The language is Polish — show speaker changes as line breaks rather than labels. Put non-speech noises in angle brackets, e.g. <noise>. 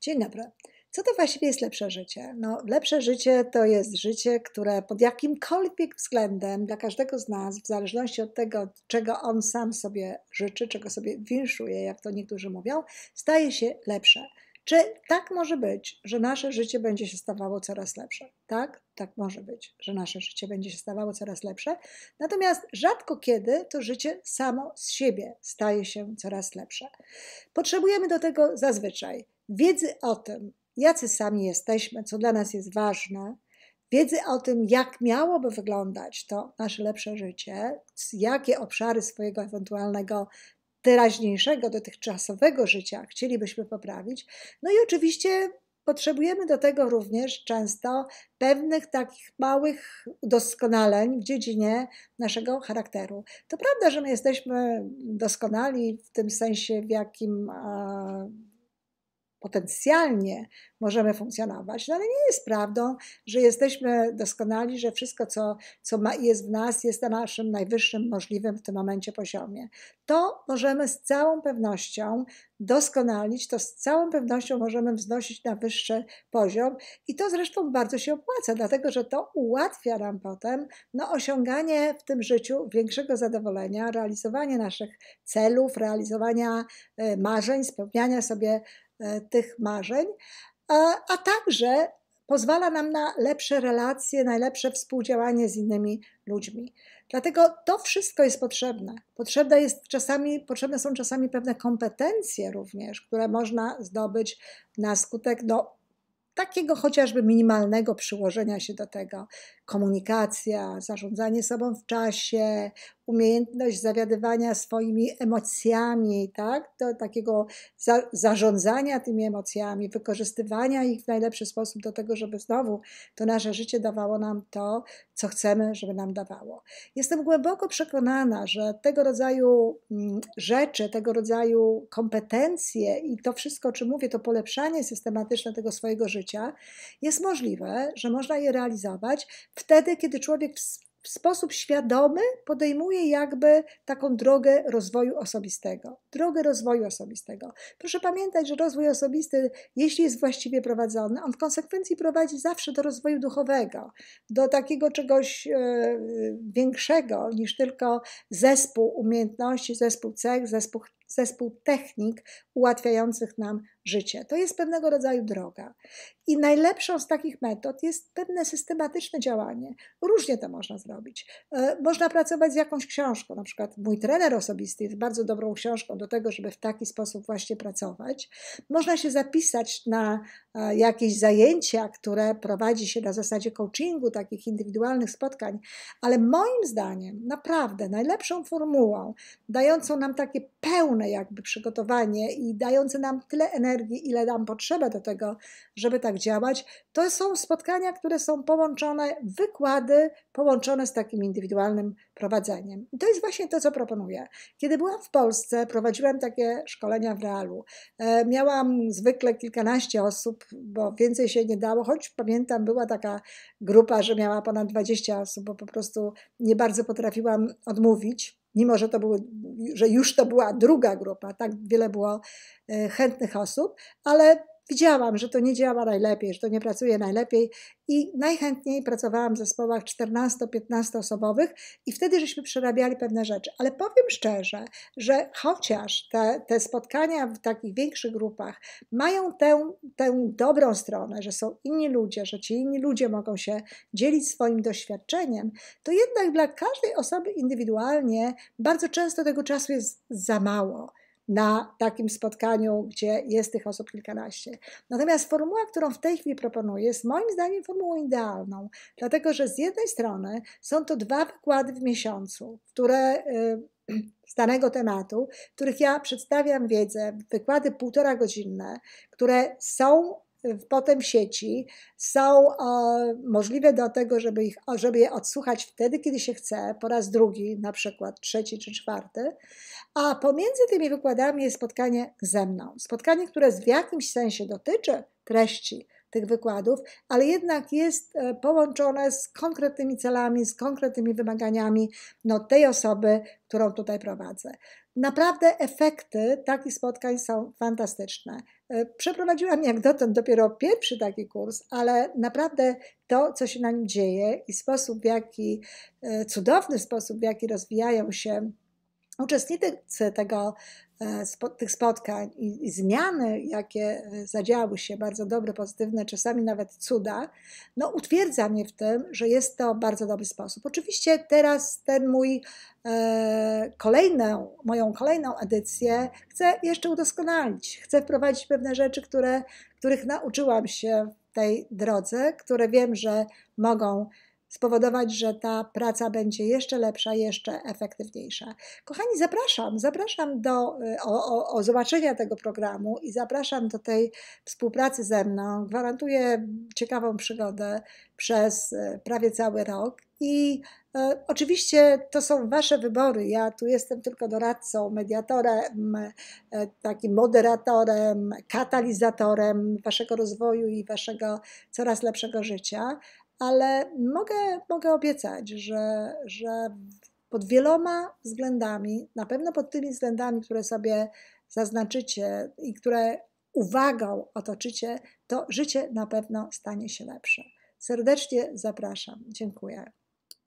Dzień dobry. Co to właściwie jest lepsze życie? No, lepsze życie to jest życie, które pod jakimkolwiek względem dla każdego z nas, w zależności od tego, czego on sam sobie życzy, czego sobie winszuje, jak to niektórzy mówią, staje się lepsze. Czy tak może być, że nasze życie będzie się stawało coraz lepsze? Tak, tak może być, że nasze życie będzie się stawało coraz lepsze. Natomiast rzadko kiedy to życie samo z siebie staje się coraz lepsze. Potrzebujemy do tego zazwyczaj wiedzy o tym, jacy sami jesteśmy, co dla nas jest ważne, wiedzy o tym, jak miałoby wyglądać to nasze lepsze życie, jakie obszary swojego ewentualnego teraźniejszego, dotychczasowego życia chcielibyśmy poprawić. No i oczywiście potrzebujemy do tego również często pewnych takich małych udoskonaleń w dziedzinie naszego charakteru. To prawda, że my jesteśmy doskonali w tym sensie, w jakim. A, potencjalnie możemy funkcjonować. No ale nie jest prawdą, że jesteśmy doskonali, że wszystko, co, co ma, jest w nas, jest na naszym najwyższym możliwym w tym momencie poziomie. To możemy z całą pewnością doskonalić, to z całą pewnością możemy wznosić na wyższy poziom i to zresztą bardzo się opłaca, dlatego że to ułatwia nam potem no, osiąganie w tym życiu większego zadowolenia, realizowanie naszych celów, realizowania e, marzeń, spełniania sobie E, tych marzeń, a, także pozwala nam na lepsze relacje, najlepsze współdziałanie z innymi ludźmi. Dlatego to wszystko jest potrzebne. Potrzebne, jest czasami, potrzebne są czasami pewne kompetencje również, które można zdobyć na skutek do no, takiego chociażby minimalnego przyłożenia się do tego, komunikacja, zarządzanie sobą w czasie, umiejętność zawiadywania swoimi emocjami, tak? do takiego za zarządzania tymi emocjami, wykorzystywania ich w najlepszy sposób do tego, żeby znowu to nasze życie dawało nam to, co chcemy, żeby nam dawało. Jestem głęboko przekonana, że tego rodzaju mm, rzeczy, tego rodzaju kompetencje i to wszystko, o czym mówię, to polepszanie systematyczne tego swojego życia jest możliwe, że można je realizować wtedy, kiedy człowiek w sposób świadomy podejmuje jakby taką drogę rozwoju osobistego. Drogę rozwoju osobistego. Proszę pamiętać, że rozwój osobisty, jeśli jest właściwie prowadzony, on w konsekwencji prowadzi zawsze do rozwoju duchowego, do takiego czegoś e, większego niż tylko zespół umiejętności, zespół cech, zespół, zespół technik ułatwiających nam życie. To jest pewnego rodzaju droga. I najlepszą z takich metod jest pewne systematyczne działanie. Różnie to można zrobić. E, można pracować z jakąś książką, na przykład mój trener osobisty jest bardzo dobrą książką do tego, żeby w taki sposób właśnie pracować. Można się zapisać na e, jakieś zajęcia, które prowadzi się na zasadzie coachingu, takich indywidualnych spotkań, ale moim zdaniem naprawdę najlepszą formułą, dającą nam takie pełne jakby przygotowanie i dające nam tyle energii, energii, ile nam potrzeba do tego, żeby tak działać. To są spotkania, które są połączone, wykłady połączone z takim indywidualnym prowadzeniem. I to jest właśnie to, co proponuję. Kiedy byłam w Polsce, prowadziłam takie szkolenia w realu. E, miałam zwykle kilkanaście osób, bo więcej się nie dało, choć pamiętam, była taka grupa, że miała ponad 20 osób, bo po prostu nie bardzo potrafiłam odmówić mimo że, to było, że już to była druga grupa, tak wiele było e, chętnych osób, ale Widziałam, że to nie działa najlepiej, że to nie pracuje najlepiej i najchętniej pracowałam w zespołach 14-15 osobowych i wtedy żeśmy przerabiali pewne rzeczy. Ale powiem szczerze, że chociaż te, te spotkania w takich większych grupach mają tę, tę dobrą stronę, że są inni ludzie, że ci inni ludzie mogą się dzielić swoim doświadczeniem, to jednak dla każdej osoby indywidualnie bardzo często tego czasu jest za mało na takim spotkaniu, gdzie jest tych osób kilkanaście. Natomiast formuła, którą w tej chwili proponuję, jest moim zdaniem formułą idealną, dlatego że z jednej strony są to dwa wykłady w miesiącu, które y, <clears throat> z danego tematu, w których ja przedstawiam wiedzę, wykłady półtora godzinne, które są potem sieci są e, możliwe do tego, żeby, ich, żeby je odsłuchać wtedy, kiedy się chce, po raz drugi, na przykład trzeci czy czwarty, a pomiędzy tymi wykładami jest spotkanie ze mną. Spotkanie, które w jakimś sensie dotyczy treści tych wykładów, ale jednak jest e, połączone z konkretnymi celami, z konkretnymi wymaganiami no, tej osoby, którą tutaj prowadzę. Naprawdę efekty takich spotkań są fantastyczne. E, przeprowadziłam jak dotąd dopiero pierwszy taki kurs, ale naprawdę to, co się na nim dzieje i sposób, w jaki, e, cudowny sposób, w jaki rozwijają się Uczestnicy tego, e, tych spotkań i, i zmiany, jakie e, zadziały się, bardzo dobre, pozytywne, czasami nawet cuda, no utwierdza mnie w tym, że jest to bardzo dobry sposób. Oczywiście teraz ten mój e, kolejną, moją kolejną edycję chcę jeszcze udoskonalić. Chcę wprowadzić pewne rzeczy, które, których nauczyłam się w tej drodze, które wiem, że mogą spowodować, że ta praca będzie jeszcze lepsza, jeszcze efektywniejsza. Kochani, zapraszam, zapraszam do o, o, o zobaczenia tego programu i zapraszam do tej współpracy ze mną. Gwarantuję ciekawą przygodę przez e, prawie cały rok i e, oczywiście to są Wasze wybory. Ja tu jestem tylko doradcą, mediatorem, e, takim moderatorem, katalizatorem Waszego rozwoju i Waszego coraz lepszego życia ale mogę, mogę obiecać, że, że pod wieloma względami, na pewno pod tymi względami, które sobie zaznaczycie i które uwagą otoczycie, to życie na pewno stanie się lepsze. Serdecznie zapraszam. Dziękuję.